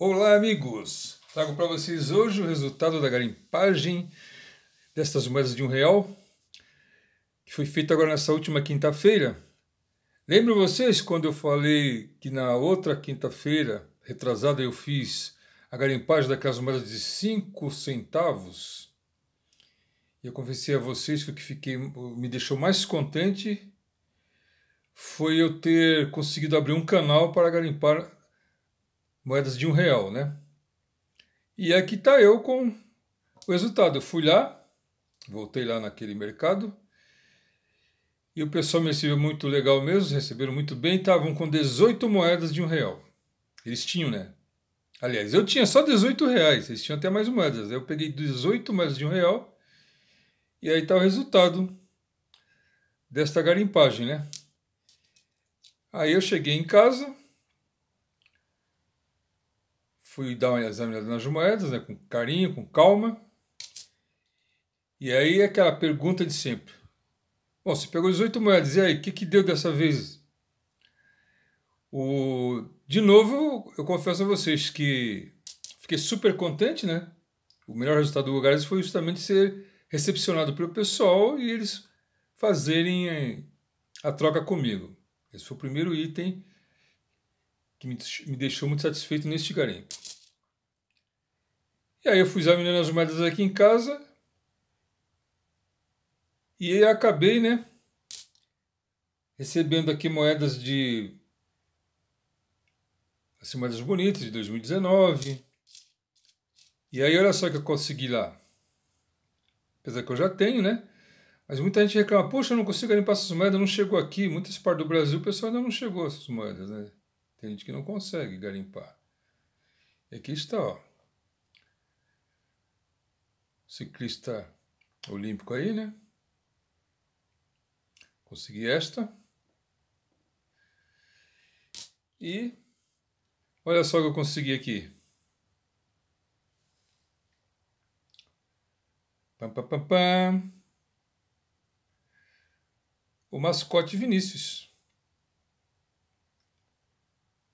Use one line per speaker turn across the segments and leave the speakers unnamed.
Olá, amigos! Trago para vocês hoje o resultado da garimpagem destas moedas de um real, que foi feita agora nessa última quinta-feira. Lembro vocês quando eu falei que na outra quinta-feira, retrasada, eu fiz a garimpagem daquelas moedas de 5 centavos? E eu confessei a vocês que o que fiquei, me deixou mais contente foi eu ter conseguido abrir um canal para garimpar moedas de um real, né? E aqui está eu com o resultado. Eu fui lá, voltei lá naquele mercado e o pessoal me recebeu muito legal mesmo, receberam muito bem, estavam com 18 moedas de um real. Eles tinham, né? Aliás, eu tinha só 18 reais, eles tinham até mais moedas. Eu peguei 18 moedas de um real e aí está o resultado desta garimpagem, né? Aí eu cheguei em casa, fui dar uma examinada nas moedas, né, com carinho, com calma. E aí aquela pergunta de sempre. Bom, você pegou 18 moedas, e aí, o que, que deu dessa vez? O... De novo, eu confesso a vocês que fiquei super contente, né? O melhor resultado do Lugares foi justamente ser recepcionado pelo pessoal e eles fazerem eh, a troca comigo. Esse foi o primeiro item que me, deixou muito satisfeito neste garimpo. E aí eu fui examinando as moedas aqui em casa e acabei, né, recebendo aqui moedas de as assim, moedas bonitas de 2019. E aí olha só que eu consegui lá. Apesar que eu já tenho, né? Mas muita gente reclama, poxa, eu não consigo limpar essas moedas, não chegou aqui. Muitas partes do Brasil o pessoal ainda não chegou essas moedas, né? Tem gente que não consegue garimpar. É e aqui está, ó ciclista olímpico aí, né? Consegui esta. E olha só o que eu consegui aqui. Pam, pam, pam, pam. O mascote Vinícius.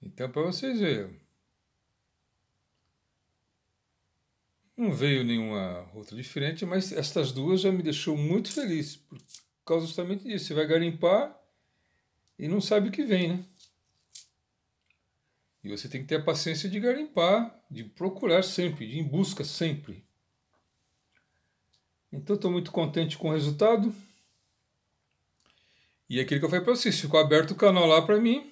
Então, para vocês verem. Não veio nenhuma outra diferente, mas estas duas já me deixou muito feliz, por causa justamente disso. Você vai garimpar e não sabe o que vem, né? E você tem que ter a paciência de garimpar, de procurar sempre, de ir em busca sempre. Então estou muito contente com o resultado. E é aquilo que eu falei para vocês, ficou aberto o canal lá para mim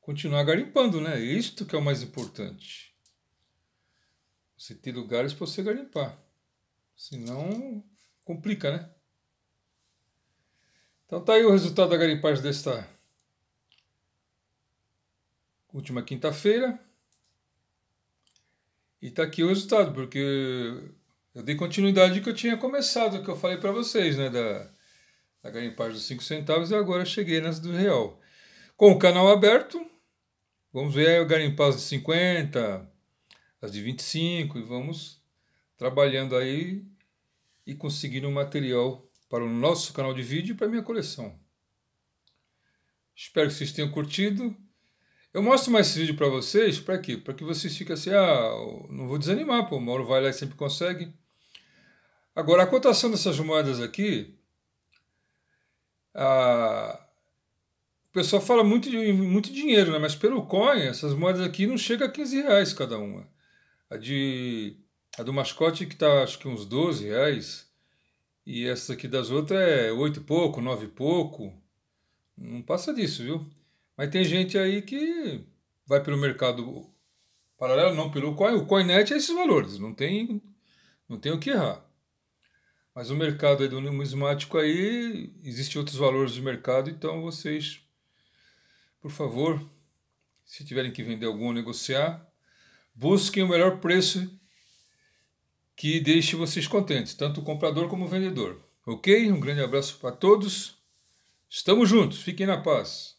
continuar garimpando, né? É isto que é o mais importante. Você tem lugares para você garimpar. Senão complica, né? Então tá aí o resultado da garimpagem desta última quinta-feira. E tá aqui o resultado, porque eu dei continuidade que eu tinha começado, que eu falei para vocês, né? Da, da garimpagem dos 5 centavos e agora cheguei nas do real. Com o canal aberto, vamos ver aí o garimpagem de 50, as de 25 e vamos trabalhando aí e conseguindo material para o nosso canal de vídeo e para minha coleção. Espero que vocês tenham curtido. Eu mostro mais esse vídeo para vocês, para quê? Para que vocês fiquem assim, ah, não vou desanimar, pô, o Mauro vai lá e sempre consegue. Agora, a cotação dessas moedas aqui, a... o pessoal fala muito de muito dinheiro, né? Mas pelo coin, essas moedas aqui não chega a 15 reais cada uma. A, de, a do mascote que está acho que uns 12 reais. E essa aqui das outras é 8 e pouco, 9 e pouco. Não passa disso, viu? Mas tem gente aí que vai pelo mercado paralelo, não pelo coin. O coinet é esses valores, não tem, não tem o que errar. Mas o mercado aí do numismático aí, existem outros valores de mercado, então vocês, por favor, se tiverem que vender algum ou negociar, Busquem o melhor preço que deixe vocês contentes, tanto o comprador como o vendedor. Ok? Um grande abraço para todos. Estamos juntos. Fiquem na paz.